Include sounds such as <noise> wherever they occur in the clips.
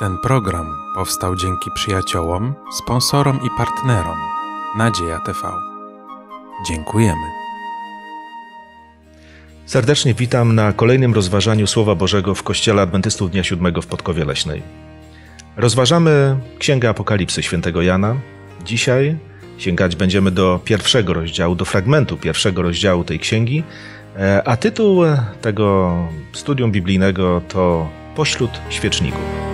Ten program powstał dzięki przyjaciołom, sponsorom i partnerom Nadzieja TV. Dziękujemy. Serdecznie witam na kolejnym rozważaniu Słowa Bożego w Kościele Adwentystów Dnia Siódmego w Podkowie Leśnej. Rozważamy Księgę Apokalipsy świętego Jana. Dzisiaj sięgać będziemy do pierwszego rozdziału, do fragmentu pierwszego rozdziału tej księgi, e, a tytuł tego studium biblijnego to Pośród świeczników.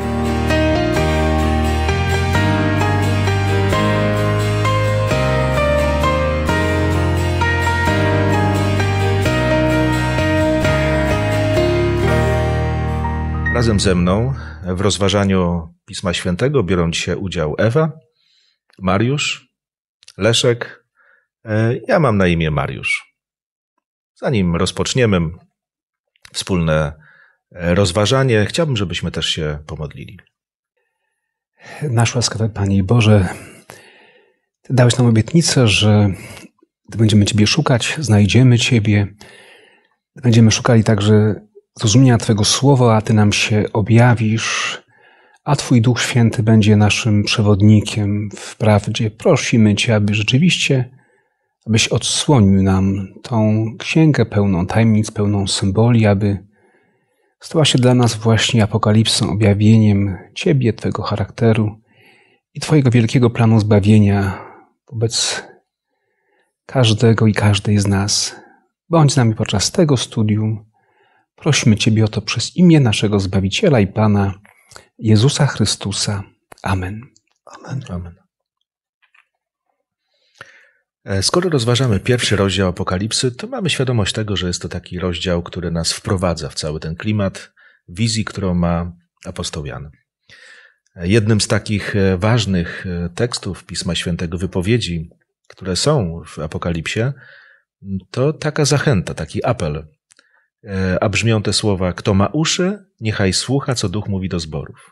Razem ze mną w rozważaniu Pisma Świętego biorą dzisiaj udział Ewa, Mariusz, Leszek. E, ja mam na imię Mariusz. Zanim rozpoczniemy wspólne e, rozważanie, chciałbym, żebyśmy też się pomodlili. Nasz łaskawy Panie Boże, Ty dałeś nam obietnicę, że gdy będziemy Ciebie szukać, znajdziemy Ciebie. Będziemy szukali także zrozumienia twojego słowa, a Ty nam się objawisz, a Twój Duch Święty będzie naszym przewodnikiem w prawdzie. Prosimy Cię, aby rzeczywiście, abyś odsłonił nam tą księgę pełną tajemnic, pełną symboli, aby stała się dla nas właśnie apokalipsą, objawieniem Ciebie, Twojego charakteru i Twojego wielkiego planu zbawienia wobec każdego i każdej z nas. Bądź z nami podczas tego studium Prośmy Ciebie o to przez imię naszego Zbawiciela i Pana Jezusa Chrystusa. Amen. Amen. Amen. E, skoro rozważamy pierwszy rozdział Apokalipsy, to mamy świadomość tego, że jest to taki rozdział, który nas wprowadza w cały ten klimat wizji, którą ma apostoł Jan. E, jednym z takich e, ważnych tekstów Pisma Świętego, wypowiedzi, które są w Apokalipsie, to taka zachęta, taki apel E, a brzmią te słowa: Kto ma uszy, niechaj słucha, co Duch mówi do zborów.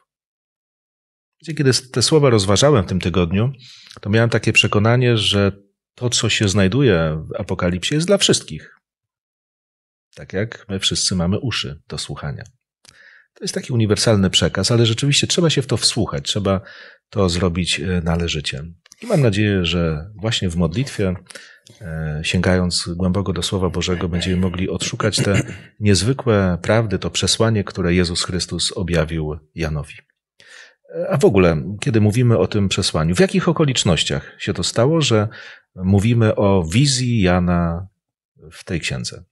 Kiedy te słowa rozważałem w tym tygodniu, to miałem takie przekonanie, że to, co się znajduje w Apokalipsie, jest dla wszystkich. Tak jak my wszyscy mamy uszy do słuchania. To jest taki uniwersalny przekaz, ale rzeczywiście trzeba się w to wsłuchać, trzeba to zrobić e, należycie. I mam nadzieję, że właśnie w modlitwie E, sięgając głęboko do Słowa Bożego, będziemy mogli odszukać te niezwykłe prawdy, to przesłanie, które Jezus Chrystus objawił Janowi. E, a w ogóle, kiedy mówimy o tym przesłaniu, w jakich okolicznościach się to stało, że mówimy o wizji Jana w tej księdze?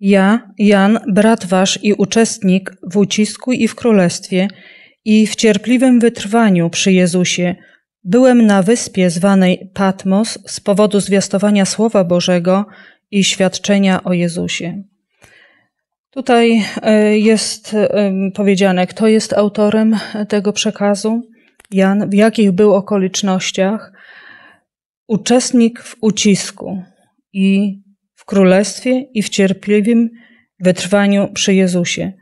Ja, Jan, brat wasz i uczestnik w ucisku i w królestwie i w cierpliwym wytrwaniu przy Jezusie, Byłem na wyspie zwanej Patmos z powodu zwiastowania Słowa Bożego i świadczenia o Jezusie. Tutaj e, jest e, powiedziane, kto jest autorem e, tego przekazu, Jan, w jakich był okolicznościach, uczestnik w ucisku i w królestwie i w cierpliwym wytrwaniu przy Jezusie.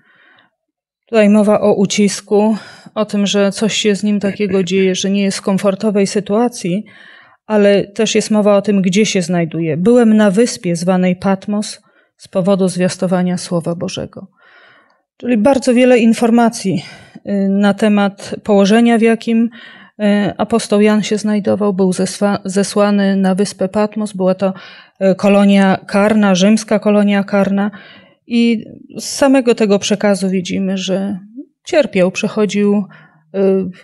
Tutaj mowa o ucisku, o tym, że coś się z nim takiego dzieje, że nie jest w komfortowej sytuacji, ale też jest mowa o tym, gdzie się znajduje. Byłem na wyspie zwanej Patmos z powodu zwiastowania Słowa Bożego. Czyli bardzo wiele informacji y, na temat położenia, w jakim y, apostoł Jan się znajdował. Był zesłany na wyspę Patmos. Była to y, kolonia karna, rzymska kolonia karna. I z samego tego przekazu widzimy, że Cierpiał, przechodził y,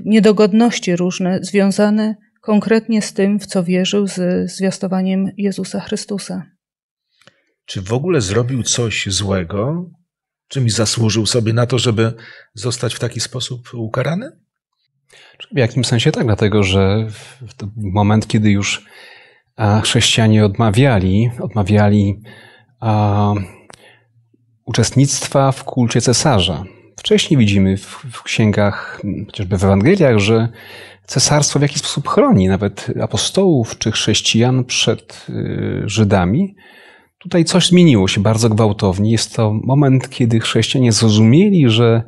niedogodności różne związane konkretnie z tym, w co wierzył, z zwiastowaniem Jezusa Chrystusa. Czy w ogóle zrobił coś złego, czym zasłużył sobie na to, żeby zostać w taki sposób ukarany? W jakim sensie tak, dlatego że w moment, kiedy już chrześcijanie odmawiali, odmawiali a, uczestnictwa w kulcie cesarza, wcześniej widzimy w, w księgach, chociażby w Ewangeliach, że cesarstwo w jakiś sposób chroni nawet apostołów czy chrześcijan przed y, Żydami. Tutaj coś zmieniło się bardzo gwałtownie. Jest to moment, kiedy chrześcijanie zrozumieli, że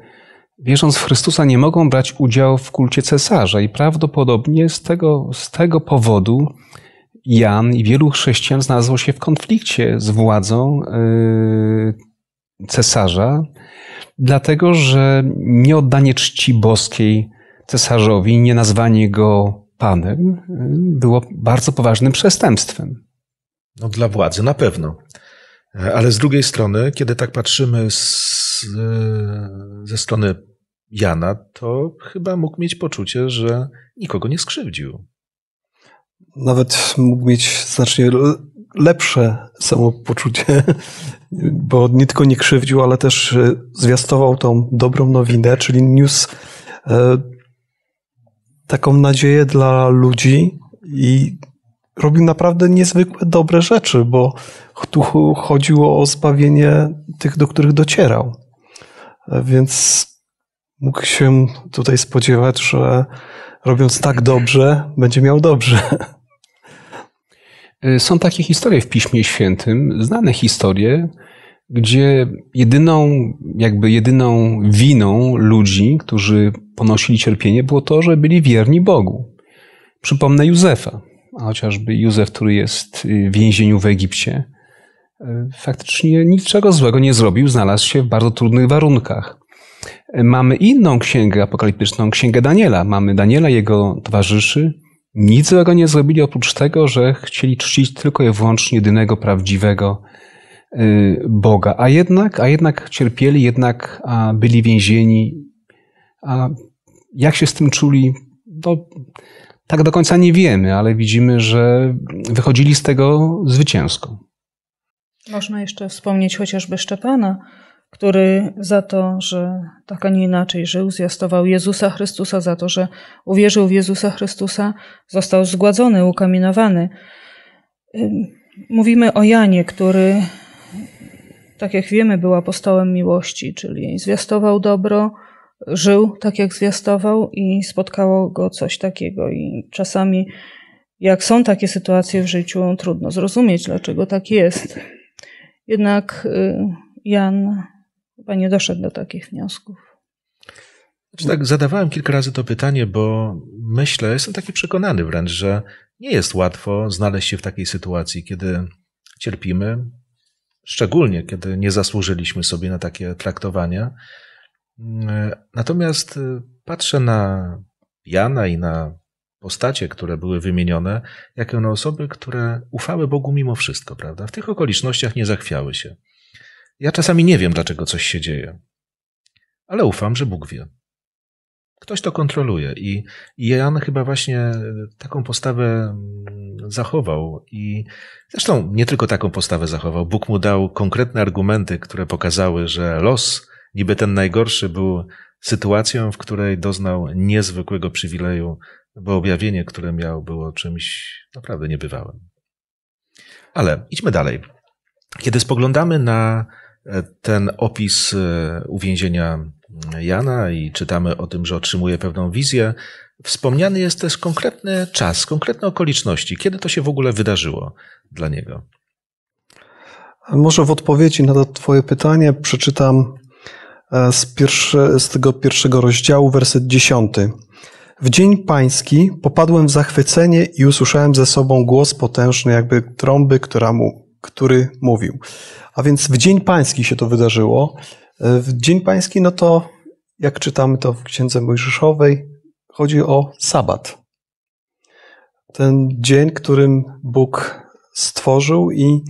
wierząc w Chrystusa nie mogą brać udziału w kulcie cesarza i prawdopodobnie z tego, z tego powodu Jan i wielu chrześcijan znalazło się w konflikcie z władzą y, cesarza, dlatego że nieoddanie czci boskiej cesarzowi, nie nazwanie go panem, y, było bardzo poważnym przestępstwem. No, dla władzy na pewno. Ale z drugiej strony, kiedy tak patrzymy z, y, ze strony Jana, to chyba mógł mieć poczucie, że nikogo nie skrzywdził. Nawet mógł mieć znacznie lepsze samopoczucie, <laughs> bo nie tylko nie krzywdził, ale też e, zwiastował tą dobrą nowinę, czyli news taką nadzieję dla ludzi i robił naprawdę niezwykłe dobre rzeczy, bo tu chodziło o zbawienie tych, do których docierał. E, więc mógł się tutaj spodziewać, że robiąc tak dobrze, będzie miał dobrze. <laughs> E, są takie historie w Piśmie Świętym, znane historie, gdzie jedyną, jakby jedyną winą ludzi, którzy ponosili cierpienie, było to, że byli wierni Bogu. Przypomnę Józefa, a chociażby Józef, który jest y, w więzieniu w Egipcie, e, faktycznie niczego złego nie zrobił, znalazł się w bardzo trudnych warunkach. E, mamy inną księgę apokaliptyczną, księgę Daniela. Mamy Daniela, jego towarzyszy, nic złego nie zrobili oprócz tego, że chcieli czcić tylko i wyłącznie jedynego prawdziwego y, Boga. A jednak, a jednak cierpieli, jednak byli więzieni. A jak się z tym czuli? to no, tak do końca nie wiemy, ale widzimy, że wychodzili z tego zwycięsko. Można jeszcze wspomnieć chociażby Szczepana, który za to, że tak, a nie inaczej żył, zwiastował Jezusa Chrystusa, za to, że uwierzył w Jezusa Chrystusa, został zgładzony, ukamienowany. Mówimy o Janie, który, tak jak wiemy, był apostołem miłości, czyli zwiastował dobro, żył tak, jak zwiastował, i spotkało go coś takiego. I czasami, jak są takie sytuacje w życiu, trudno zrozumieć, dlaczego tak jest. Jednak y, Jan chyba nie doszedł do takich wniosków. Znaczy, tak, zadawałem kilka razy to pytanie, bo myślę, jestem taki przekonany wręcz, że nie jest łatwo znaleźć się w takiej sytuacji, kiedy cierpimy, szczególnie kiedy nie zasłużyliśmy sobie na takie traktowania. Natomiast y, patrzę na Jana i na postacie, które były wymienione, jak na osoby, które ufały Bogu mimo wszystko, prawda? W tych okolicznościach nie zachwiały się. Ja czasami nie wiem, dlaczego coś się dzieje, ale ufam, że Bóg wie. Ktoś to kontroluje i Jan chyba właśnie e, taką postawę mm, zachował i zresztą nie tylko taką postawę zachował. Bóg mu dał konkretne argumenty, które pokazały, że los, niby ten najgorszy, był sytuacją, w której doznał niezwykłego przywileju, bo objawienie, które miał, było czymś naprawdę niebywałym. Ale idźmy dalej. Kiedy spoglądamy na ten opis e, uwięzienia Jana i czytamy o tym, że otrzymuje pewną wizję. Wspomniany jest też konkretny czas, konkretne okoliczności, kiedy to się w ogóle wydarzyło dla niego. Może w odpowiedzi na to Twoje pytanie przeczytam e, z, pierwszy, z tego pierwszego rozdziału, werset dziesiąty. W dzień pański popadłem w zachwycenie i usłyszałem ze sobą głos potężny, jakby trąby, która mu który mówił. A więc w Dzień Pański się to wydarzyło. W Dzień Pański, no to jak czytamy to w Księdze Mojżeszowej, chodzi o sabat. Ten dzień, którym Bóg stworzył i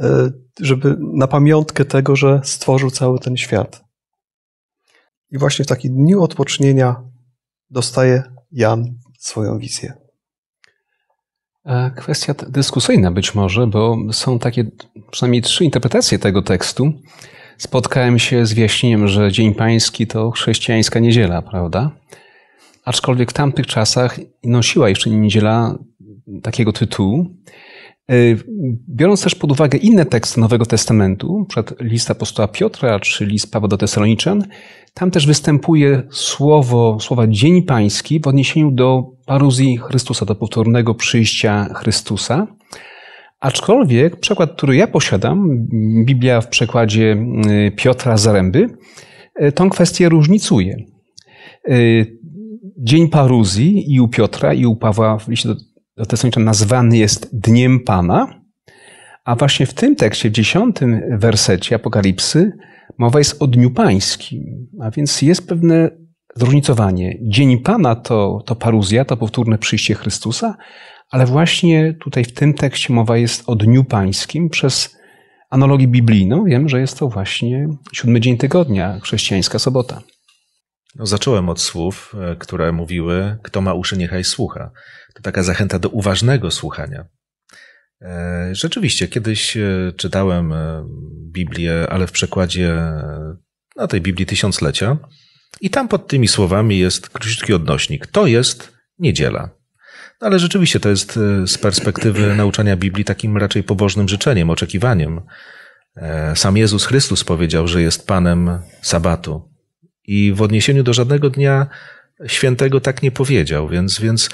e, żeby na pamiątkę tego, że stworzył cały ten świat. I właśnie w takim dniu odpocznienia dostaje Jan swoją wizję. E, kwestia dyskusyjna być może, bo są takie przynajmniej trzy interpretacje tego tekstu. Spotkałem się z wyjaśnieniem, że Dzień Pański to chrześcijańska niedziela, prawda? Aczkolwiek w tamtych czasach nosiła jeszcze niedziela takiego tytułu. E, biorąc też pod uwagę inne teksty Nowego Testamentu, przed list apostoła Piotra czy list Pawła do Tesaloniczan, tam też występuje słowo, słowa Dzień Pański w odniesieniu do paruzji Chrystusa, do powtórnego przyjścia Chrystusa. Aczkolwiek przekład, który ja posiadam, Biblia w przekładzie e, Piotra Zaręby, e, tą kwestię różnicuje. Dzień paruzji i u Piotra, i u Pawła w liście do Testamencie nazwany jest Dniem Pana, a właśnie w tym tekście, w dziesiątym wersecie Apokalipsy, mowa jest o Dniu Pańskim, a więc jest pewne zróżnicowanie. Dzień Pana to, to paruzja, to powtórne przyjście Chrystusa, ale właśnie tutaj w tym tekście mowa jest o Dniu Pańskim przez analogię biblijną. Wiem, że jest to właśnie siódmy dzień tygodnia, chrześcijańska sobota. No, zacząłem od słów, e, które mówiły: Kto ma uszy, niechaj słucha. To taka zachęta do uważnego słuchania. E, rzeczywiście, kiedyś e, czytałem Biblię, ale w przekładzie na tej Biblii Tysiąclecia, i tam pod tymi słowami jest króciutki odnośnik. To jest niedziela. No ale rzeczywiście to jest z perspektywy nauczania Biblii takim raczej pobożnym życzeniem, oczekiwaniem. Sam Jezus Chrystus powiedział, że jest Panem Sabatu. I w odniesieniu do żadnego dnia świętego tak nie powiedział, więc, więc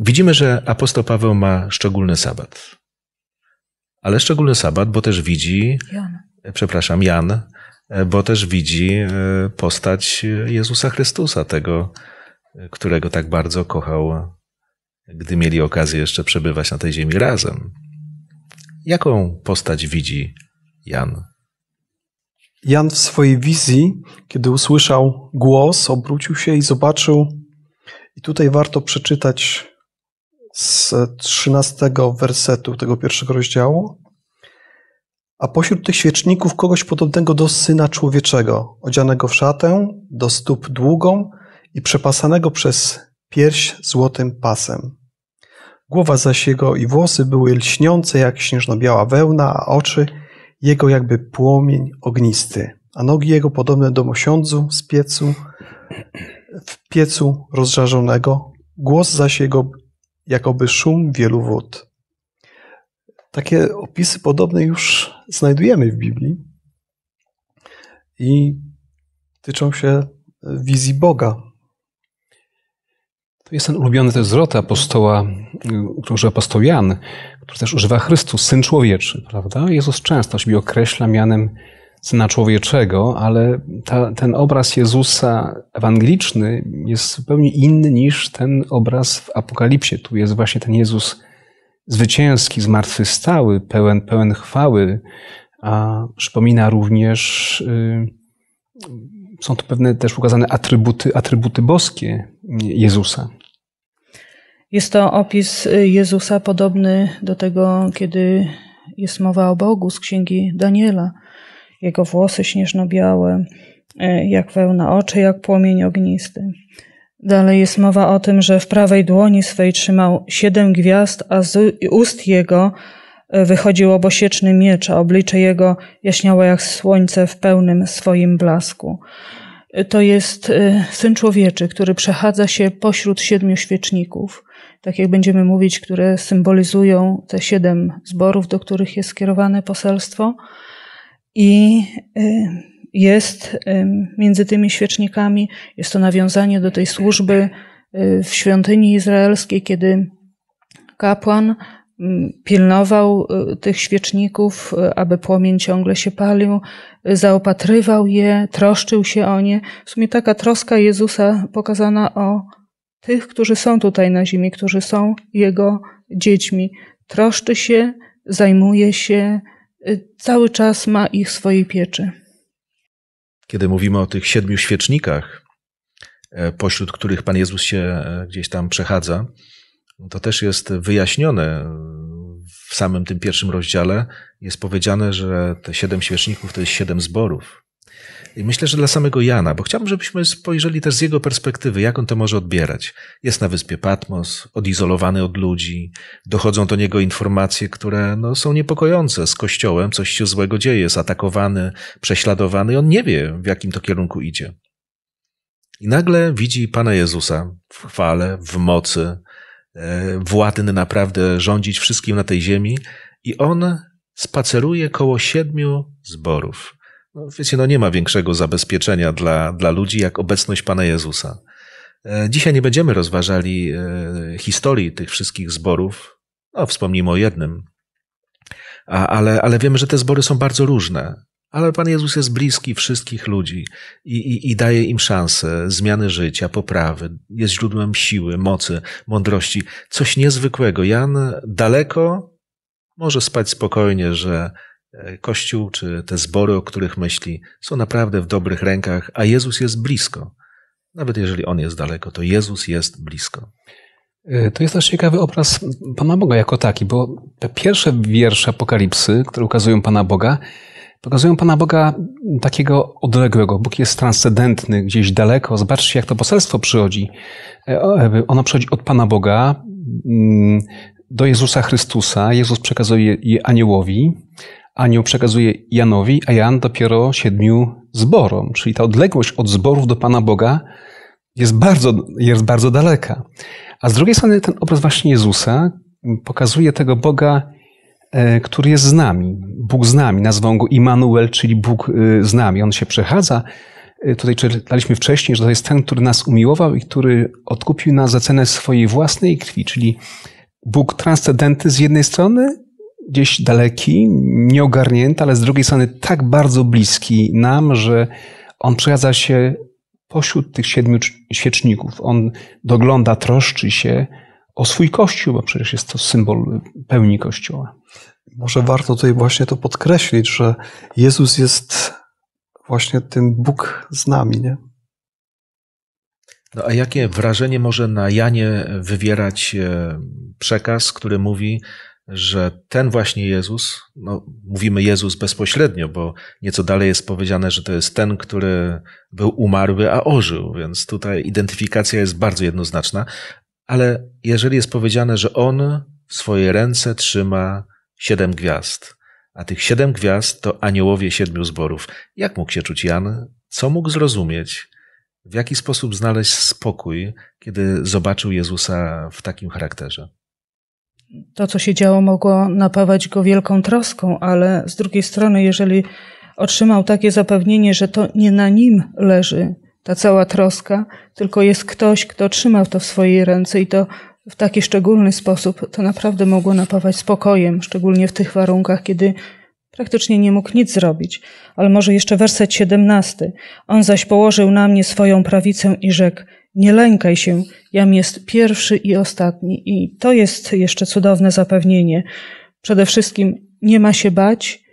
widzimy, że apostoł Paweł ma szczególny sabat. Ale szczególny sabat, bo też widzi, Jan. przepraszam, Jan, bo też widzi e, postać Jezusa Chrystusa, tego, którego tak bardzo kochał, gdy mieli okazję jeszcze przebywać na tej ziemi razem. Jaką postać widzi Jan? Jan w swojej wizji, kiedy usłyszał głos, obrócił się i zobaczył, i tutaj warto przeczytać z 13 wersetu tego pierwszego rozdziału. A pośród tych świeczników kogoś podobnego do syna człowieczego, odzianego w szatę, do stóp długą i przepasanego przez pierś złotym pasem. Głowa zaś jego i włosy były lśniące jak śnieżno-biała wełna, a oczy – jego jakby płomień ognisty, a nogi jego podobne do mosiądzu z piecu, w piecu rozżarzonego, głos zaś jego jakoby szum wielu wód. Takie opisy podobne już znajdujemy w Biblii i tyczą się wizji Boga, jest ten ulubiony też zwrot apostoła, który używa apostoł Jan, który też używa Chrystus, Syn Człowieczy, prawda? Jezus często siebie określa mianem Syna Człowieczego, ale ta, ten obraz Jezusa ewangeliczny jest zupełnie inny niż ten obraz w Apokalipsie. Tu jest właśnie ten Jezus zwycięski, zmartwychwstały, pełen, pełen chwały, a przypomina również... Yy, są tu pewne też ukazane atrybuty, atrybuty boskie Jezusa. Jest to opis y, Jezusa podobny do tego, kiedy jest mowa o Bogu z księgi Daniela. Jego włosy śnieżno-białe, y, jak wełna, oczy jak płomień ognisty. Dalej jest mowa o tym, że w prawej dłoni swej trzymał siedem gwiazd, a z ust jego y, wychodził obosieczny miecz, a oblicze jego jaśniało jak słońce w pełnym swoim blasku to jest y, syn człowieczy, który przechadza się pośród siedmiu świeczników, tak jak będziemy mówić, które symbolizują te siedem zborów, do których jest skierowane poselstwo. I y, jest y, między tymi świecznikami, jest to nawiązanie do tej służby w świątyni izraelskiej, kiedy kapłan Mm, pilnował y, tych świeczników, y, aby płomień ciągle się palił, y, zaopatrywał je, troszczył się o nie. W sumie taka troska Jezusa pokazana o tych, którzy są tutaj na ziemi, którzy są Jego dziećmi. Troszczy się, zajmuje się, cały czas ma ich w swojej pieczy. Kiedy mówimy o tych siedmiu świecznikach, e, pośród których Pan Jezus się e, gdzieś tam przechadza, to też jest wyjaśnione w samym tym pierwszym rozdziale. Jest powiedziane, że te siedem świeczników to jest siedem zborów. I myślę, że dla samego Jana, bo chciałbym, żebyśmy spojrzeli też z jego perspektywy, jak on to może odbierać. Jest na wyspie Patmos, odizolowany od ludzi, dochodzą do niego informacje, które no, są niepokojące z kościołem, coś się złego dzieje, jest atakowany, prześladowany i on nie wie, w jakim to kierunku idzie. I nagle widzi Pana Jezusa w chwale, w mocy, E, władny naprawdę rządzić wszystkim na tej ziemi i on spaceruje koło siedmiu zborów. No, wiecie, no nie ma większego zabezpieczenia dla, dla ludzi jak obecność Pana Jezusa. E, dzisiaj nie będziemy rozważali e, historii tych wszystkich zborów. No, wspomnijmy o jednym. A, ale, ale wiemy, że te zbory są bardzo różne. Ale Pan Jezus jest bliski wszystkich ludzi i, i, i, daje im szansę zmiany życia, poprawy. Jest źródłem siły, mocy, mądrości. Coś niezwykłego. Jan daleko może spać spokojnie, że e, Kościół czy te zbory, o których myśli, są naprawdę w dobrych rękach, a Jezus jest blisko. Nawet jeżeli On jest daleko, to Jezus jest blisko. E, to jest też ciekawy obraz Pana Boga jako taki, bo te pierwsze wiersze Apokalipsy, które ukazują Pana Boga, Pokazują Pana Boga takiego odległego. Bóg jest transcendentny, gdzieś daleko. Zobaczcie, jak to poselstwo przychodzi. E, ono przychodzi od Pana Boga mm, do Jezusa Chrystusa. Jezus przekazuje je aniołowi, anioł przekazuje Janowi, a Jan dopiero siedmiu zborom. Czyli ta odległość od zborów do Pana Boga jest bardzo, jest bardzo daleka. A z drugiej strony ten obraz właśnie Jezusa pokazuje tego Boga E, który jest z nami. Bóg z nami. Nazwą go Immanuel, czyli Bóg e, z nami. On się przechadza. E, tutaj czytaliśmy wcześniej, że to jest ten, który nas umiłował i który odkupił nas za cenę swojej własnej krwi, czyli Bóg transcendenty z jednej strony, gdzieś daleki, nieogarnięty, ale z drugiej strony tak bardzo bliski nam, że on przechadza się pośród tych siedmiu świeczników. On dogląda, troszczy się, o swój Kościół, bo przecież jest to symbol pełni Kościoła. Może warto tutaj właśnie to podkreślić, że Jezus jest właśnie tym Bóg z nami, nie? No a jakie wrażenie może na Janie wywierać e, przekaz, który mówi, że ten właśnie Jezus, no mówimy Jezus bezpośrednio, bo nieco dalej jest powiedziane, że to jest ten, który był umarły, a ożył, więc tutaj identyfikacja jest bardzo jednoznaczna, ale jeżeli jest powiedziane, że on w swoje ręce trzyma siedem gwiazd, a tych siedem gwiazd to aniołowie siedmiu zborów, jak mógł się czuć Jan? Co mógł zrozumieć? W jaki sposób znaleźć spokój, kiedy zobaczył Jezusa w takim charakterze? To, co się działo, mogło napawać go wielką troską, ale z drugiej strony, jeżeli otrzymał takie zapewnienie, że to nie na nim leży ta cała troska, tylko jest ktoś, kto trzymał to w swojej ręce i to w taki szczególny sposób, to naprawdę mogło napawać spokojem, szczególnie w tych warunkach, kiedy praktycznie nie mógł nic zrobić. Ale może jeszcze werset 17. On zaś położył na mnie swoją prawicę i rzekł, nie lękaj się, jam jest pierwszy i ostatni. I to jest jeszcze cudowne zapewnienie. Przede wszystkim nie ma się bać,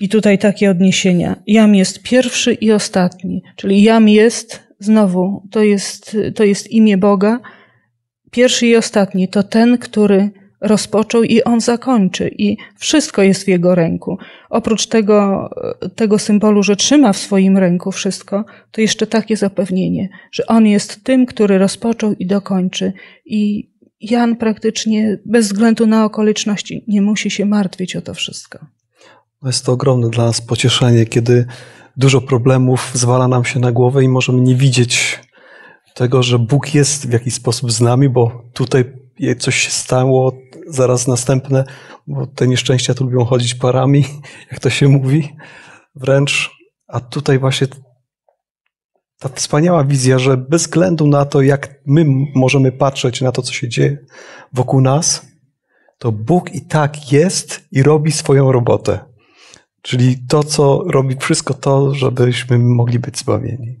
i tutaj takie odniesienia. Jam jest pierwszy i ostatni, czyli Jam jest, znowu, to jest, to jest imię Boga. Pierwszy i ostatni to ten, który rozpoczął i on zakończy, i wszystko jest w jego ręku. Oprócz tego, tego symbolu, że trzyma w swoim ręku wszystko, to jeszcze takie zapewnienie, że on jest tym, który rozpoczął i dokończy. I Jan praktycznie bez względu na okoliczności nie musi się martwić o to wszystko. Jest to ogromne dla nas pocieszenie, kiedy dużo problemów zwala nam się na głowę i możemy nie widzieć tego, że Bóg jest w jakiś sposób z nami, bo tutaj coś się stało, zaraz następne, bo te nieszczęścia tu lubią chodzić parami, <laughs> jak to się mówi, wręcz. A tutaj właśnie ta wspaniała wizja, że bez względu na to, jak my możemy patrzeć na to, co się dzieje wokół nas, to Bóg i tak jest i robi swoją robotę. Czyli to, co robi wszystko to, żebyśmy mogli być zbawieni.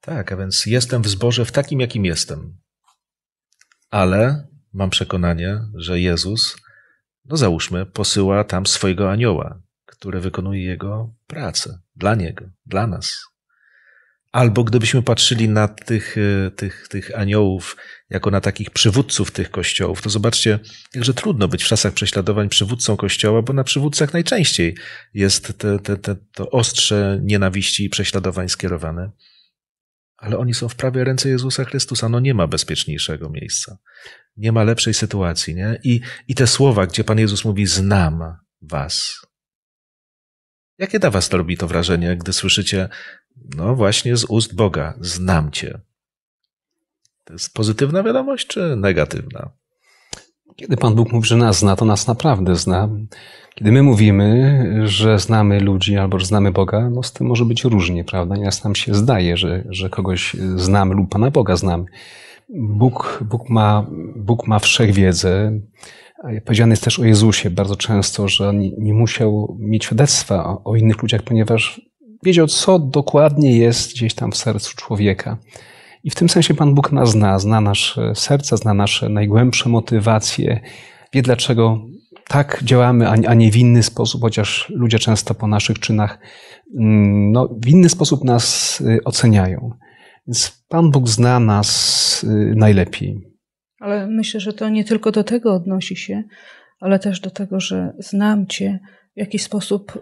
Tak, a więc jestem w zborze w takim, jakim jestem. Ale mam przekonanie, że Jezus, no załóżmy, posyła tam swojego anioła, który wykonuje jego pracę dla niego, dla nas. Albo gdybyśmy patrzyli na tych, e, tych, tych aniołów jako na takich przywódców tych kościołów, to zobaczcie, jakże trudno być w czasach prześladowań przywódcą kościoła, bo na przywódcach najczęściej jest te, te, te, to ostrze nienawiści i prześladowań skierowane. Ale oni są w prawie ręce Jezusa Chrystusa. No nie ma bezpieczniejszego miejsca. Nie ma lepszej sytuacji, nie? I, i te słowa, gdzie Pan Jezus mówi, znam was. Jakie da was to robi to wrażenie, gdy słyszycie no właśnie z ust Boga, znam Cię. To jest pozytywna wiadomość czy negatywna? Kiedy Pan Bóg mówi, że nas zna, to nas naprawdę zna. Kiedy my mówimy, że znamy ludzi albo że znamy Boga, no z tym może być różnie, prawda? Nieraz nam się zdaje, że, że kogoś znamy lub Pana Boga znamy. Bóg, Bóg, ma, Bóg ma wszechwiedzę. Powiedziane jest też o Jezusie bardzo często, że nie, nie musiał mieć świadectwa o, o innych ludziach, ponieważ wiedział, co dokładnie jest gdzieś tam w sercu człowieka. I w tym sensie Pan Bóg nas zna, zna nasze serca, zna nasze najgłębsze motywacje, wie dlaczego tak działamy, a nie w inny sposób, chociaż ludzie często po naszych czynach mm, no, w inny sposób nas y, oceniają. Więc Pan Bóg zna nas y, najlepiej. Ale myślę, że to nie tylko do tego odnosi się, ale też do tego, że znam Cię w jakiś sposób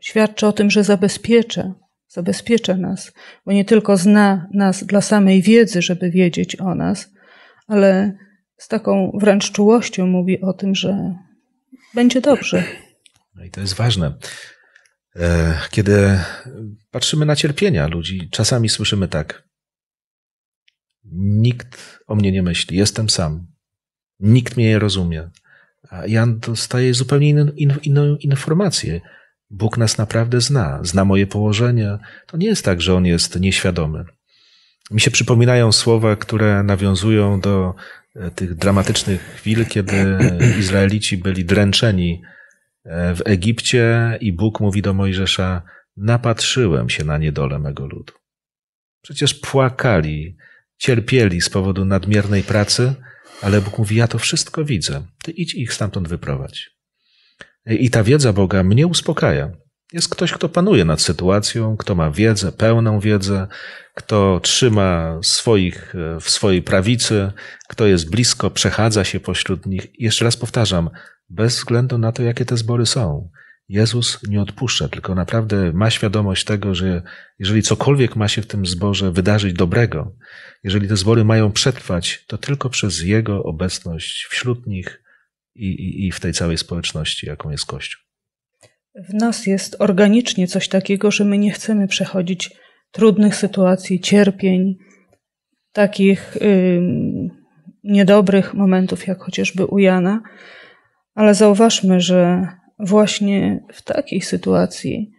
świadczy o tym, że zabezpiecza, zabezpiecza nas, bo nie tylko zna nas dla samej wiedzy, żeby wiedzieć o nas, ale z taką wręcz czułością mówi o tym, że będzie dobrze. No i to jest ważne. E, kiedy patrzymy na cierpienia ludzi, czasami słyszymy tak: Nikt o mnie nie myśli, jestem sam, nikt mnie nie rozumie. A Jan dostaje zupełnie inną, inną informację. Bóg nas naprawdę zna, zna moje położenie. To nie jest tak, że On jest nieświadomy. Mi się przypominają słowa, które nawiązują do e, tych dramatycznych chwil, kiedy <clears throat> Izraelici byli dręczeni e, w Egipcie i Bóg mówi do Mojżesza: Napatrzyłem się na niedolę mego ludu. Przecież płakali, cierpieli z powodu nadmiernej pracy, ale Bóg mówi: Ja to wszystko widzę. Ty idź ich stamtąd wyprowadź. I ta wiedza Boga mnie uspokaja. Jest ktoś, kto panuje nad sytuacją, kto ma wiedzę, pełną wiedzę, kto trzyma swoich e, w swojej prawicy, kto jest blisko, przechadza się pośród nich. Jeszcze raz powtarzam, bez względu na to, jakie te zbory są. Jezus nie odpuszcza, tylko naprawdę ma świadomość tego, że jeżeli cokolwiek ma się w tym zborze wydarzyć dobrego, jeżeli te zbory mają przetrwać, to tylko przez Jego obecność wśród nich, i, i, i w tej całej społeczności, jaką jest Kościół. W nas jest organicznie coś takiego, że my nie chcemy przechodzić trudnych sytuacji, cierpień, takich niedobrych momentów, jak chociażby u Jana, ale zauważmy, że właśnie w takiej sytuacji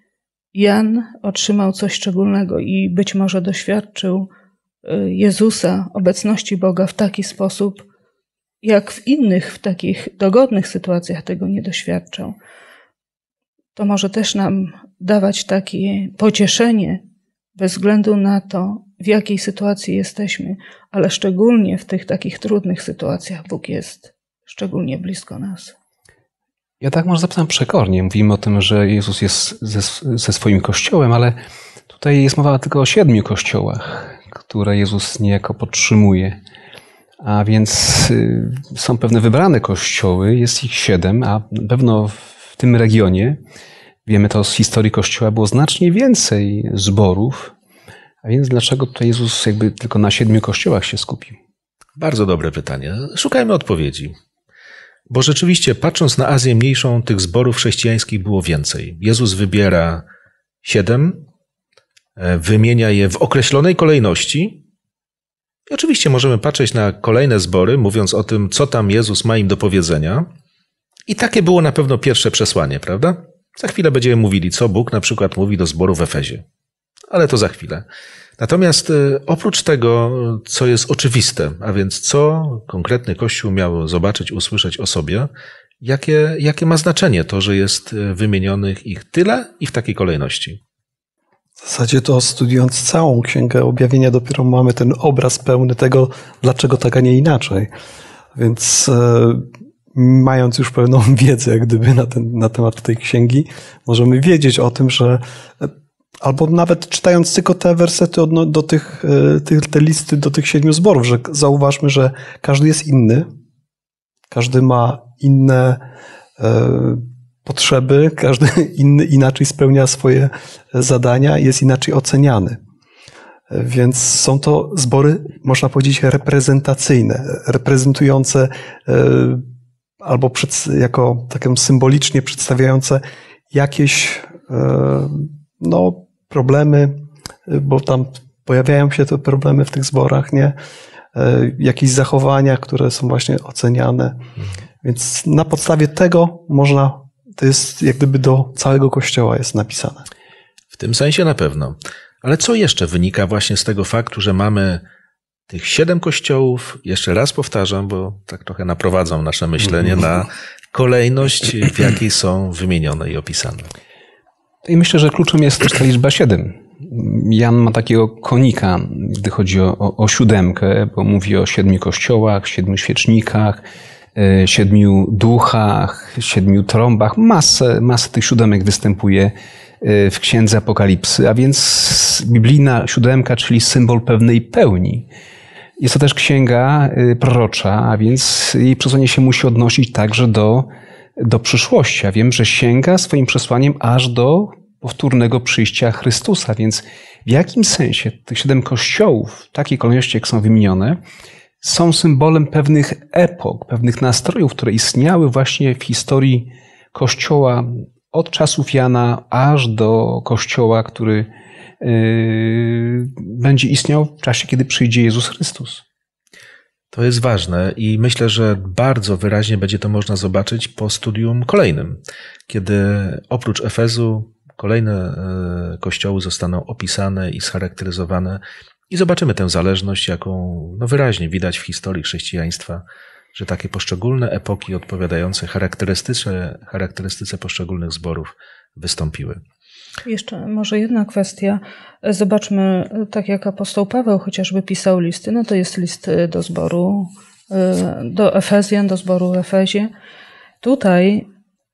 Jan otrzymał coś szczególnego i być może doświadczył y, Jezusa, obecności Boga w taki sposób, jak w innych, w takich dogodnych sytuacjach tego nie doświadczą, to może też nam dawać takie pocieszenie bez względu na to, w jakiej sytuacji jesteśmy, ale szczególnie w tych takich trudnych sytuacjach Bóg jest szczególnie blisko nas. Ja tak może zapytam przekornie. Mówimy o tym, że Jezus jest ze, ze swoim kościołem, ale tutaj jest mowa tylko o siedmiu kościołach, które Jezus niejako podtrzymuje. A więc y, są pewne wybrane kościoły, jest ich siedem, a na pewno w tym regionie, wiemy to z historii kościoła, było znacznie więcej zborów. A więc dlaczego tutaj Jezus jakby tylko na siedmiu kościołach się skupił? Bardzo dobre pytanie. Szukajmy odpowiedzi. Bo rzeczywiście, patrząc na Azję Mniejszą, tych zborów chrześcijańskich było więcej. Jezus wybiera siedem, e, wymienia je w określonej kolejności i oczywiście możemy patrzeć na kolejne zbory, mówiąc o tym, co tam Jezus ma im do powiedzenia. I takie było na pewno pierwsze przesłanie, prawda? Za chwilę będziemy mówili, co Bóg na przykład mówi do zboru w Efezie. Ale to za chwilę. Natomiast y, oprócz tego, co jest oczywiste, a więc co konkretny Kościół miał zobaczyć, usłyszeć o sobie, jakie, jakie ma znaczenie to, że jest y, wymienionych ich tyle i w takiej kolejności. W zasadzie to studiując całą Księgę Objawienia dopiero mamy ten obraz pełny tego, dlaczego tak, a nie inaczej. Więc e, mając już pewną <laughs> wiedzę, jak gdyby na, ten, na temat tej księgi, możemy wiedzieć o tym, że e, albo nawet czytając tylko te wersety od, no, do tych, e, tych, te listy do tych siedmiu zborów, że zauważmy, że każdy jest inny, każdy ma inne potrzeby, każdy <laughs> inny inaczej spełnia swoje e, zadania i jest inaczej oceniany. E, więc są to zbory, można powiedzieć, reprezentacyjne, e, reprezentujące albo przed, jako taką symbolicznie przedstawiające jakieś no, problemy, bo tam pojawiają się te problemy w tych zborach, nie? Jakieś zachowania, które są właśnie oceniane. Mhm. Więc na podstawie tego można to jest jak gdyby do całego kościoła jest napisane. W tym sensie na pewno. Ale co jeszcze wynika właśnie z tego faktu, że mamy tych siedem kościołów, jeszcze raz powtarzam, bo tak trochę naprowadzam nasze myślenie na kolejność, w jakiej są wymienione i opisane. I myślę, że kluczem jest też ta liczba siedem. Jan ma takiego konika, gdy chodzi o, o, o siódemkę, bo mówi o siedmiu kościołach, siedmiu świecznikach, E, siedmiu duchach, siedmiu trąbach. Masę, masę tych siódemek występuje e, w Księdze Apokalipsy, a więc biblijna siódemka, czyli symbol pewnej pełni. Jest to też księga e, prorocza, a więc jej przesłanie się musi odnosić także do, do przyszłości. A wiem, że sięga swoim przesłaniem aż do powtórnego przyjścia Chrystusa, więc w jakim sensie tych siedem kościołów, w takiej kolejności jak są wymienione, są symbolem pewnych epok, pewnych nastrojów, które istniały właśnie w historii Kościoła od czasów Jana aż do Kościoła, który yy, będzie istniał w czasie, kiedy przyjdzie Jezus Chrystus. To jest ważne i myślę, że bardzo wyraźnie będzie to można zobaczyć po studium kolejnym, kiedy oprócz Efezu kolejne e, kościoły zostaną opisane i scharakteryzowane i zobaczymy tę zależność, jaką no wyraźnie widać w historii chrześcijaństwa, że takie poszczególne epoki odpowiadające charakterystyce, charakterystyce poszczególnych zborów wystąpiły. Jeszcze może jedna kwestia. Zobaczmy, tak jak apostoł Paweł chociażby pisał listy, no to jest list do zboru, y, do Efezjan, do zboru w Efezie. Tutaj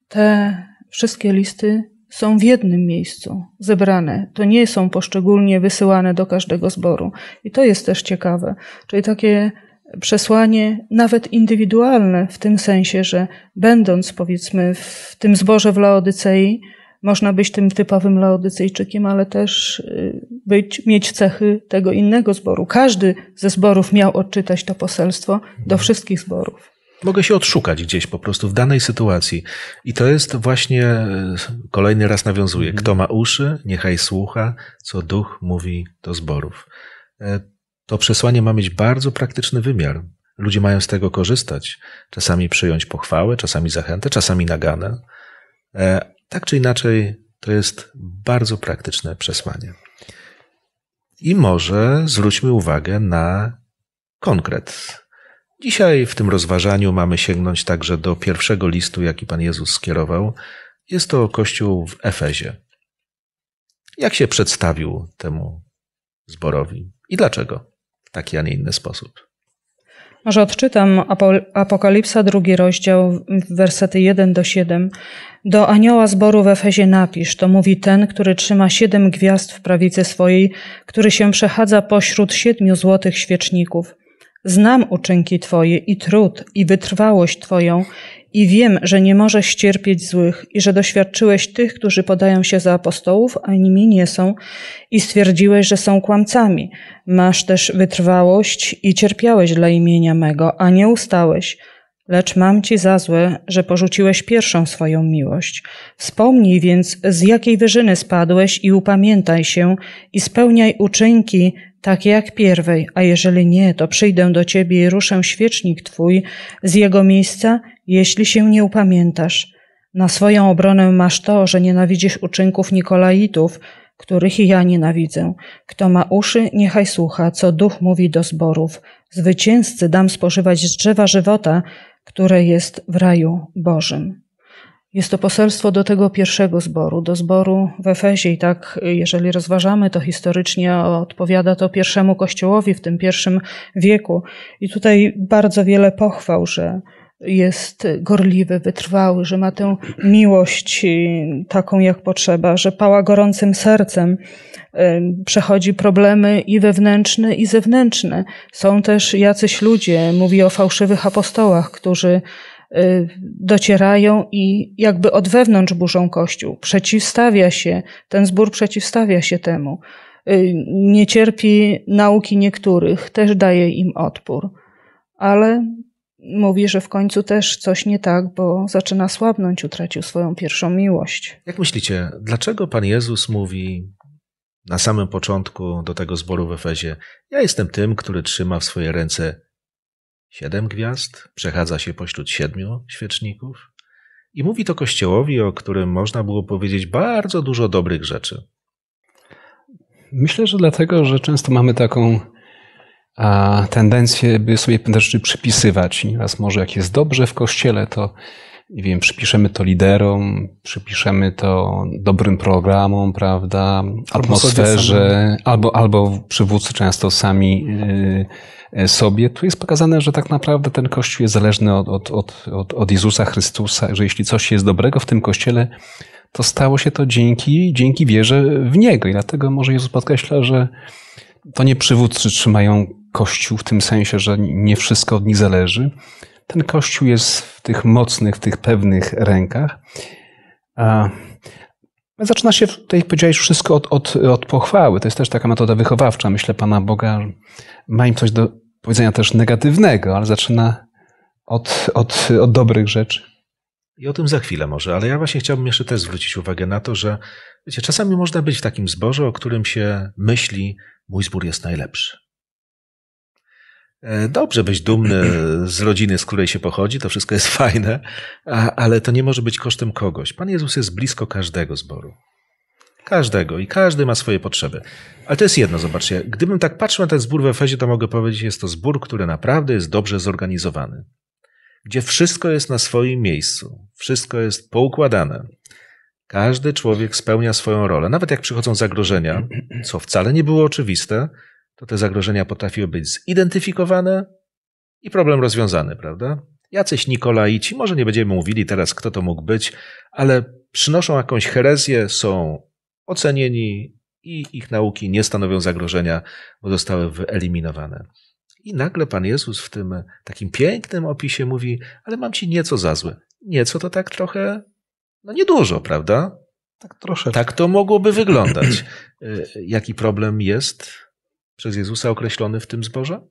te wszystkie listy są w jednym miejscu zebrane. To nie są poszczególnie wysyłane do każdego zboru. I to jest też ciekawe. Czyli takie przesłanie, nawet indywidualne, w tym sensie, że będąc powiedzmy w tym zborze w Laodycei, można być tym typowym Laodycejczykiem, ale też y, być, mieć cechy tego innego zboru. Każdy ze zborów miał odczytać to poselstwo do mhm. wszystkich zborów mogę się odszukać gdzieś po prostu w danej sytuacji. I to jest właśnie, e, kolejny raz nawiązuję mhm. kto ma uszy, niechaj słucha, co duch mówi do zborów. E, to przesłanie ma mieć bardzo praktyczny wymiar. Ludzie mają z tego korzystać. Czasami przyjąć pochwałę, czasami zachętę, czasami naganę. E, tak czy inaczej, to jest bardzo praktyczne przesłanie. I może zwróćmy uwagę na konkret, Dzisiaj w tym rozważaniu mamy sięgnąć także do pierwszego listu, jaki Pan Jezus skierował. Jest to kościół w Efezie. Jak się przedstawił temu zborowi i dlaczego w taki, a nie inny sposób? Może odczytam Apokalipsa, drugi rozdział, wersety 1 do 7. Do anioła zboru w Efezie napisz, to mówi ten, który trzyma siedem gwiazd w prawicy swojej, który się przechadza pośród siedmiu złotych świeczników. Znam uczynki Twoje i trud, i wytrwałość Twoją, i wiem, że nie możesz cierpieć złych, i że doświadczyłeś tych, którzy podają się za apostołów, a nimi nie są, i stwierdziłeś, że są kłamcami. Masz też wytrwałość i cierpiałeś dla imienia mego, a nie ustałeś. Lecz mam ci za złe, że porzuciłeś pierwszą swoją miłość. Wspomnij więc, z jakiej wyżyny spadłeś i upamiętaj się i spełniaj uczynki tak jak pierwej, a jeżeli nie, to przyjdę do ciebie i ruszę świecznik twój z jego miejsca, jeśli się nie upamiętasz. Na swoją obronę masz to, że nienawidzisz uczynków Nikolaitów, których ja nienawidzę. Kto ma uszy, niechaj słucha, co duch mówi do zborów. Zwycięzcy dam spożywać z drzewa żywota, które jest w raju Bożym. Jest to poselstwo do tego pierwszego zboru, do zboru w Efezie i tak, jeżeli rozważamy to historycznie, odpowiada to pierwszemu kościołowi w tym pierwszym wieku. I tutaj bardzo wiele pochwał, że jest gorliwy, wytrwały, że ma tę miłość y, taką jak potrzeba, że pała gorącym sercem, y, przechodzi problemy i wewnętrzne, i zewnętrzne. Są też jacyś ludzie, mówi o fałszywych apostołach, którzy Y, docierają i jakby od wewnątrz burzą Kościół. Przeciwstawia się, ten zbór przeciwstawia się temu. Y, nie cierpi nauki niektórych, też daje im odpór, ale mówi, że w końcu też coś nie tak, bo zaczyna słabnąć, utracił swoją pierwszą miłość. Jak myślicie, dlaczego Pan Jezus mówi na samym początku do tego zboru w Efezie: Ja jestem tym, który trzyma w swoje ręce siedem gwiazd, przechadza się pośród siedmiu świeczników i mówi to kościołowi, o którym można było powiedzieć bardzo dużo dobrych rzeczy. Myślę, że dlatego, że często mamy taką a, tendencję, by sobie pewne rzeczy przypisywać. Nieraz może jak jest dobrze w kościele, to nie wiem, przypiszemy to liderom, przypiszemy to dobrym programom, prawda, albo atmosferze, albo, albo przywódcy często sami yy, E, sobie. Tu jest pokazane, że tak naprawdę ten Kościół jest zależny od, od, od, od, od Jezusa Chrystusa, że jeśli coś jest dobrego w tym Kościele, to stało się to dzięki, dzięki wierze w Niego. I dlatego może Jezus podkreśla, że to nie przywódcy trzymają Kościół w tym sensie, że nie wszystko od nich zależy. Ten Kościół jest w tych mocnych, w tych pewnych rękach. A zaczyna się tutaj, powiedziałeś, wszystko od, od, od pochwały. To jest też taka metoda wychowawcza, myślę, Pana Boga. Ma im coś do powiedzenia też negatywnego, ale zaczyna od, od, od dobrych rzeczy. I o tym za chwilę może, ale ja właśnie chciałbym jeszcze też zwrócić uwagę na to, że wiecie, czasami można być w takim zborze, o którym się myśli, mój zbór jest najlepszy. E, dobrze być dumny <clears throat> z rodziny, z której się pochodzi, to wszystko jest fajne, ale to nie może być kosztem kogoś. Pan Jezus jest blisko każdego zboru. Każdego i każdy ma swoje potrzeby. Ale to jest jedno, zobaczcie. Gdybym tak patrzył na ten zbór w Efezie, to mogę powiedzieć, jest to zbór, który naprawdę jest dobrze zorganizowany. Gdzie wszystko jest na swoim miejscu, wszystko jest poukładane. Każdy człowiek spełnia swoją rolę. Nawet jak przychodzą zagrożenia, co wcale nie było oczywiste, to te zagrożenia potrafiły być zidentyfikowane i problem rozwiązany, prawda? Jacyś Nikolaici, może nie będziemy mówili teraz, kto to mógł być, ale przynoszą jakąś herezję, są ocenieni i ich nauki nie stanowią zagrożenia, bo zostały wyeliminowane. I nagle Pan Jezus w tym takim pięknym opisie mówi: Ale mam ci nieco za złe. Nieco to tak trochę, no niedużo, prawda? Tak troszeczkę. Tak to mogłoby wyglądać. E, jaki problem jest przez Jezusa określony w tym zborze?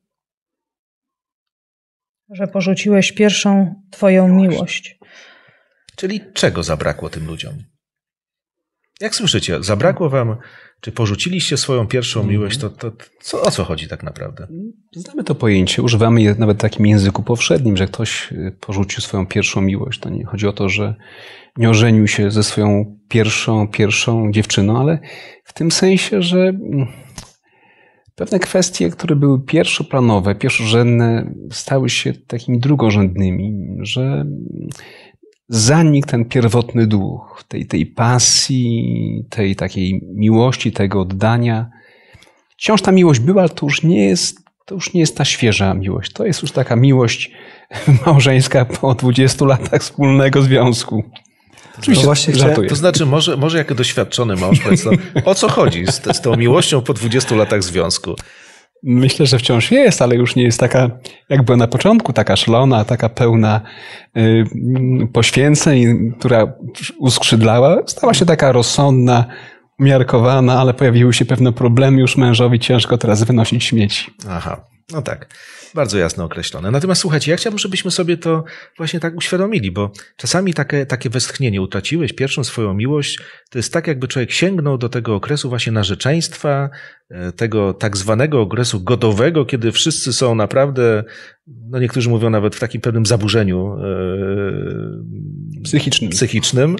Że porzuciłeś pierwszą Twoją miłość. No miłość. Czyli czego zabrakło tym ludziom? Jak słyszycie, zabrakło wam, czy porzuciliście swoją pierwszą mm. miłość, to, to, to co, o co chodzi tak naprawdę? Znamy to pojęcie, używamy je nawet w takim języku powszednim, że ktoś y, porzucił swoją pierwszą miłość. To nie chodzi o to, że nie ożenił się ze swoją pierwszą, pierwszą dziewczyną, ale w tym sensie, że mm, pewne kwestie, które były pierwszoplanowe, pierwszorzędne, stały się takimi drugorzędnymi, że mm, zanikł ten pierwotny duch tej, tej pasji, tej takiej miłości, tego oddania. Wciąż ta miłość była, ale to już nie jest, to już nie jest ta świeża miłość. To jest już taka miłość <laughs> małżeńska po 20 latach wspólnego związku. Oczywiście, to, właśnie to znaczy, może, może jako doświadczony mąż powiedz no, o co chodzi z, z tą miłością po 20 latach związku? Myślę, że wciąż jest, ale już nie jest taka, jak była na początku, taka szalona, taka pełna y, poświęceń, która uskrzydlała. Stała się taka rozsądna, umiarkowana, ale pojawiły się pewne problemy, już mężowi ciężko teraz wynosić śmieci. Aha. No tak, bardzo jasno określone. Natomiast słuchajcie, ja chciałbym, żebyśmy sobie to właśnie tak uświadomili, bo czasami takie, takie westchnienie, utraciłeś pierwszą swoją miłość, to jest tak, jakby człowiek sięgnął do tego okresu właśnie narzeczeństwa, e, tego tak zwanego okresu godowego, kiedy wszyscy są naprawdę, no niektórzy mówią nawet w takim pewnym zaburzeniu e, psychicznym. psychicznym.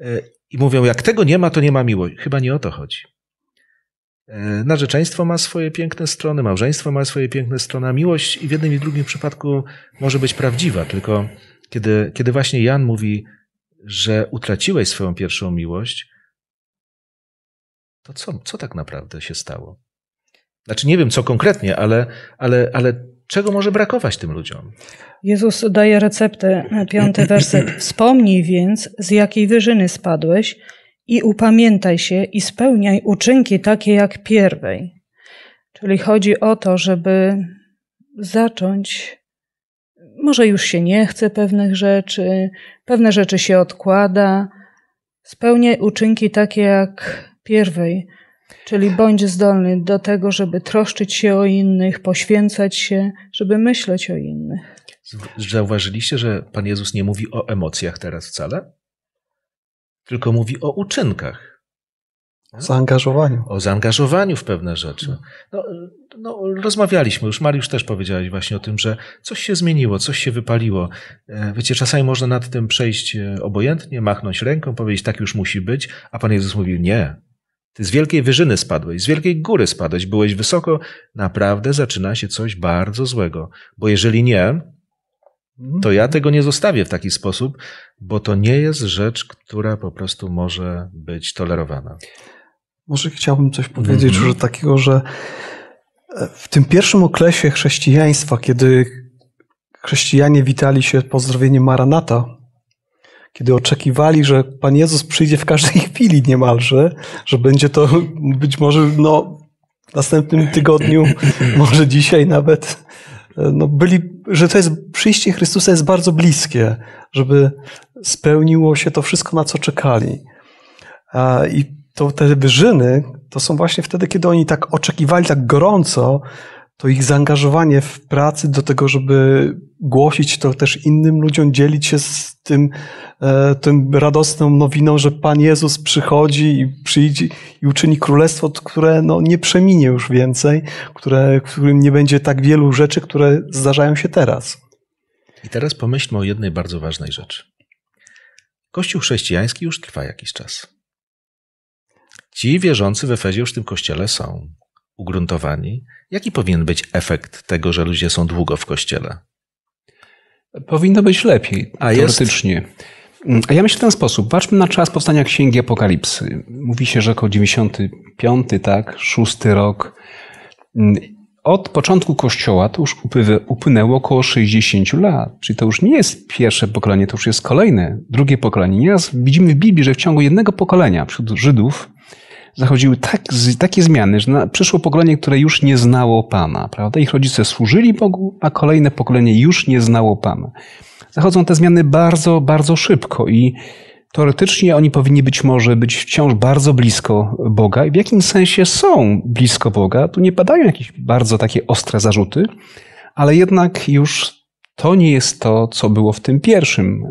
E, I mówią, jak tego nie ma, to nie ma miłości. Chyba nie o to chodzi. E, narzeczeństwo ma swoje piękne strony, małżeństwo ma swoje piękne strony, a miłość i w jednym i drugim przypadku może być prawdziwa, tylko kiedy, kiedy właśnie Jan mówi, że utraciłeś swoją pierwszą miłość, to co, co tak naprawdę się stało? Znaczy, nie wiem co konkretnie, ale, ale, ale czego może brakować tym ludziom? Jezus daje receptę, piąty werset. Wspomnij więc, z jakiej wyżyny spadłeś i upamiętaj się i spełniaj uczynki takie jak pierwej. Czyli chodzi o to, żeby zacząć. Może już się nie chce pewnych rzeczy, pewne rzeczy się odkłada. Spełniaj uczynki takie jak pierwej, czyli bądź zdolny do tego, żeby troszczyć się o innych, poświęcać się, żeby myśleć o innych. Zauważyliście, że Pan Jezus nie mówi o emocjach teraz wcale? tylko mówi o uczynkach. O zaangażowaniu. O zaangażowaniu w pewne rzeczy. No, no, rozmawialiśmy już, Mariusz też powiedziałeś właśnie o tym, że coś się zmieniło, coś się wypaliło. E, wiecie, czasami można nad tym przejść e, obojętnie, machnąć ręką, powiedzieć tak już musi być, a Pan Jezus mówił nie. Ty z wielkiej wyżyny spadłeś, z wielkiej góry spadłeś, byłeś wysoko, naprawdę zaczyna się coś bardzo złego. Bo jeżeli nie, Mhm. to ja tego nie zostawię w taki sposób, bo to nie jest rzecz, która po prostu może być tolerowana. Może chciałbym coś powiedzieć, mm-hmm. że takiego, że e, w tym pierwszym okresie chrześcijaństwa, kiedy chrześcijanie witali się pozdrowieniem Maranata, kiedy oczekiwali, że Pan Jezus przyjdzie w każdej <laughs> chwili niemalże, że będzie to być może no, w następnym tygodniu, <clears throat> może dzisiaj nawet, no byli, że to jest, przyjście Chrystusa jest bardzo bliskie, żeby spełniło się to wszystko, na co czekali. I to te wyżyny, to są właśnie wtedy, kiedy oni tak oczekiwali tak gorąco, to ich zaangażowanie w pracy do tego, żeby głosić to też innym ludziom, dzielić się z tym, e, tym radosną nowiną, że Pan Jezus przychodzi i przyjdzie i uczyni królestwo, które no, nie przeminie już więcej, które, którym nie będzie tak wielu rzeczy, które zdarzają się teraz. I teraz pomyślmy o jednej bardzo ważnej rzeczy. Kościół chrześcijański już trwa jakiś czas. Ci wierzący w Efezie już w tym kościele są ugruntowani. Jaki powinien być efekt tego, że ludzie są długo w kościele? Powinno być lepiej, A teoretycznie. Jest... Mm, a ja myślę w ten sposób. Patrzmy na czas powstania Księgi Apokalipsy. Mówi się, że około 95, tak, 6 rok. Mm, od początku Kościoła to już upłynęło około 60 lat. Czyli to już nie jest pierwsze pokolenie, to już jest kolejne, drugie pokolenie. Nieraz widzimy w Biblii, że w ciągu jednego pokolenia wśród Żydów zachodziły tak, takie zmiany, że na, przyszło pokolenie, które już nie znało Pana, prawda? Ich rodzice służyli Bogu, a kolejne pokolenie już nie znało Pana. Zachodzą te zmiany bardzo, bardzo szybko i teoretycznie oni powinni być może być wciąż bardzo blisko Boga i w jakim sensie są blisko Boga. Tu nie padają jakieś bardzo takie ostre zarzuty, ale jednak już to nie jest to, co było w tym pierwszym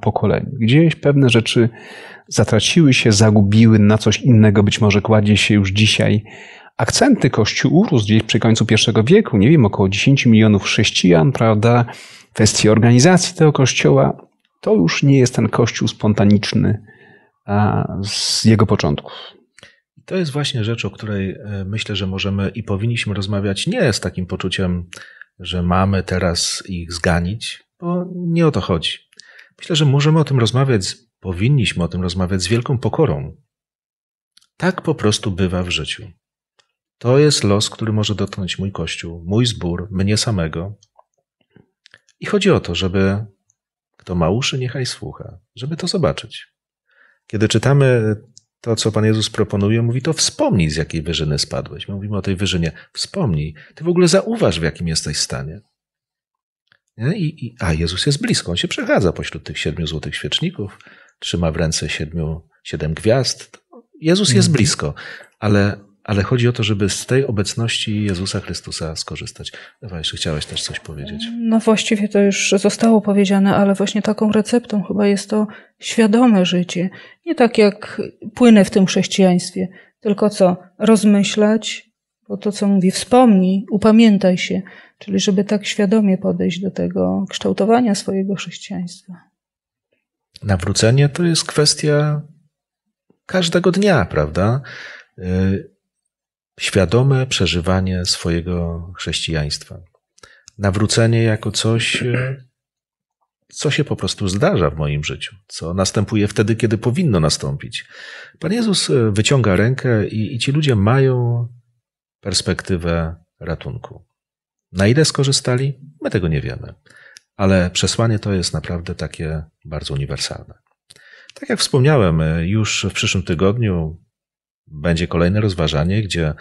pokoleniu. Gdzieś pewne rzeczy zatraciły się, zagubiły na coś innego, być może kładzie się już dzisiaj. Akcenty Kościół urósł gdzieś przy końcu I wieku, nie wiem, około 10 milionów chrześcijan, prawda? Kwestie organizacji tego kościoła. To już nie jest ten kościół spontaniczny z jego początków. To jest właśnie rzecz, o której e, myślę, że możemy i powinniśmy rozmawiać nie z takim poczuciem że mamy teraz ich zganić, bo nie o to chodzi. Myślę, że możemy o tym rozmawiać, powinniśmy o tym rozmawiać z wielką pokorą. Tak po prostu bywa w życiu. To jest los, który może dotknąć mój kościół, mój zbór, mnie samego. I chodzi o to, żeby kto ma uszy, niechaj słucha, żeby to zobaczyć. Kiedy czytamy to, co Pan Jezus proponuje, mówi to wspomnij, z jakiej wyżyny spadłeś. My mówimy o tej wyżynie. Wspomnij. Ty w ogóle zauważ, w jakim jesteś stanie. I, i, a Jezus jest blisko, on się przechadza pośród tych siedmiu złotych świeczników, trzyma w ręce siedmiu, siedem gwiazd. Jezus jest mhm. blisko, ale ale chodzi o to, żeby z tej obecności Jezusa Chrystusa skorzystać. Ewa, jeszcze chciałaś też coś powiedzieć. No właściwie to już zostało powiedziane, ale właśnie taką receptą chyba jest to świadome życie. Nie tak jak płynę w tym chrześcijaństwie, tylko co? Rozmyślać, bo to co mówi, wspomnij, upamiętaj się, czyli żeby tak świadomie podejść do tego kształtowania swojego chrześcijaństwa. Nawrócenie to jest kwestia każdego dnia, prawda? Y, świadome przeżywanie swojego chrześcijaństwa. Nawrócenie jako coś, e, co się po prostu zdarza w moim życiu, co następuje wtedy, kiedy powinno nastąpić. Pan Jezus e, wyciąga rękę i, i ci ludzie mają perspektywę ratunku. Na ile skorzystali, my tego nie wiemy, ale przesłanie to jest naprawdę takie bardzo uniwersalne. Tak jak wspomniałem, e, już w przyszłym tygodniu będzie kolejne rozważanie, gdzie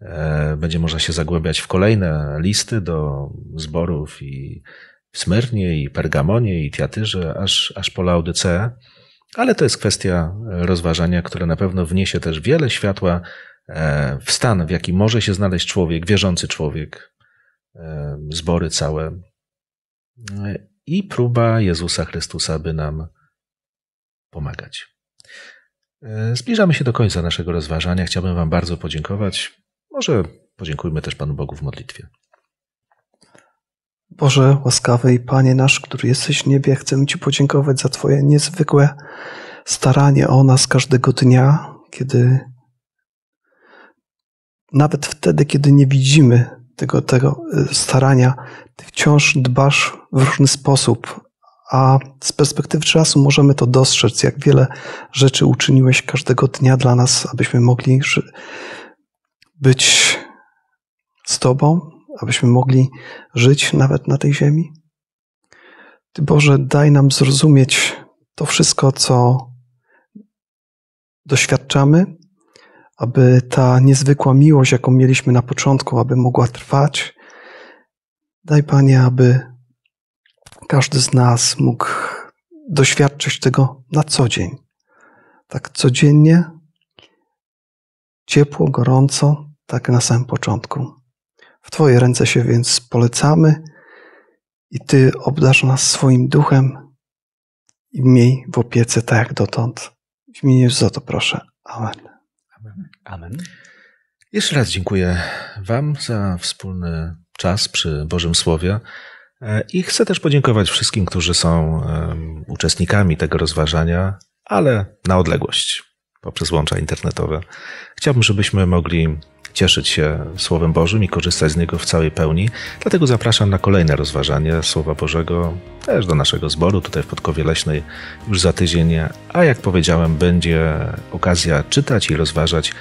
e, będzie można się zagłębiać w kolejne listy do zborów i w Smyrnie, i Pergamonie, i Tiatyrze, aż, aż po Laodyceę. Ale to jest kwestia rozważania, które na pewno wniesie też wiele światła e, w stan, w jaki może się znaleźć człowiek, wierzący człowiek, e, zbory całe. I próba Jezusa Chrystusa, by nam pomagać. E, zbliżamy się do końca naszego rozważania. Chciałbym Wam bardzo podziękować. Może podziękujmy też Panu Bogu w modlitwie. Boże, łaskawy i Panie nasz, który jesteś w niebie, chcemy Ci podziękować za Twoje niezwykłe staranie o nas każdego dnia, kiedy nawet wtedy, kiedy nie widzimy tego, tego e, starania, Ty wciąż dbasz w różny sposób a z perspektywy czasu możemy to dostrzec, jak wiele rzeczy uczyniłeś każdego dnia dla nas, abyśmy mogli być z Tobą, abyśmy mogli żyć nawet na tej ziemi. Ty Boże, daj nam zrozumieć to wszystko, co doświadczamy, aby ta niezwykła miłość, jaką mieliśmy na początku, aby mogła trwać. Daj Panie, aby każdy z nas mógł doświadczyć tego na co dzień. Tak codziennie, ciepło, gorąco, tak na samym początku. W Twoje ręce się więc polecamy i Ty obdarz nas swoim duchem i miej w opiece tak jak dotąd. W imieniu za to proszę. Amen. Amen. Amen. Jeszcze raz dziękuję Wam za wspólny czas przy Bożym Słowie. I chcę też podziękować wszystkim, którzy są uczestnikami tego rozważania, ale na odległość, poprzez łącza internetowe. Chciałbym, żebyśmy mogli cieszyć się Słowem Bożym i korzystać z niego w całej pełni. Dlatego zapraszam na kolejne rozważanie Słowa Bożego, też do naszego zboru tutaj w Podkowie Leśnej już za tydzień. A jak powiedziałem, będzie okazja czytać i rozważać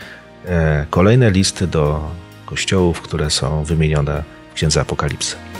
e, kolejne listy do kościołów, które są wymienione w Księdze Apokalipsy.